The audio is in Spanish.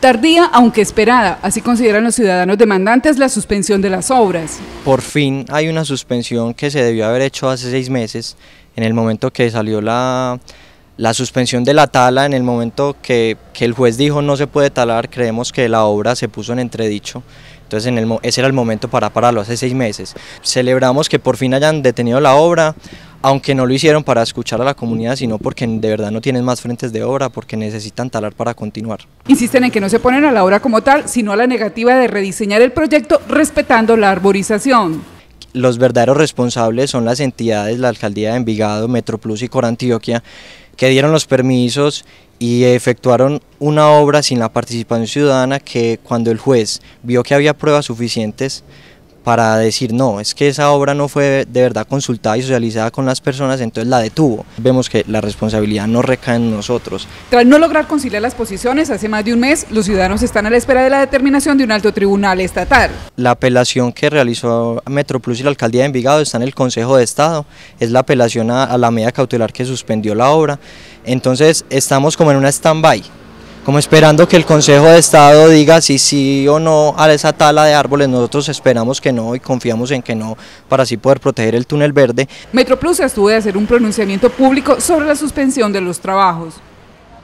Tardía, aunque esperada, así consideran los ciudadanos demandantes la suspensión de las obras. Por fin hay una suspensión que se debió haber hecho hace seis meses, en el momento que salió la, suspensión de la tala, en el momento que, el juez dijo no se puede talar, creemos que la obra se puso en entredicho. Entonces en el, ese era el momento para pararlo, hace seis meses. Celebramos que por fin hayan detenido la obra, aunque no lo hicieron para escuchar a la comunidad, sino porque de verdad no tienen más frentes de obra, porque necesitan talar para continuar. Insisten en que no se ponen a la obra como tal, sino a la negativa de rediseñar el proyecto respetando la arborización los verdaderos responsables son las entidades, la alcaldía de Envigado, Metroplus y Corantioquia, que dieron los permisos y efectuaron una obra sin la participación ciudadana que cuando el juez vio que había pruebas suficientes para decir no, es que esa obra no fue de verdad consultada y socializada con las personas, entonces la detuvo. Vemos que la responsabilidad no recae en nosotros. Tras no lograr conciliar las posiciones, hace más de un mes los ciudadanos están a la espera de la determinación de un alto tribunal estatal. La apelación que realizó Metroplus y la alcaldía de Envigado está en el Consejo de Estado, es la apelación a, la medida cautelar que suspendió la obra, entonces estamos como en una stand-by como esperando que el Consejo de Estado diga si sí o no a esa tala de árboles, nosotros esperamos que no y confiamos en que no para así poder proteger el túnel verde. Metroplus estuvo de hacer un pronunciamiento público sobre la suspensión de los trabajos.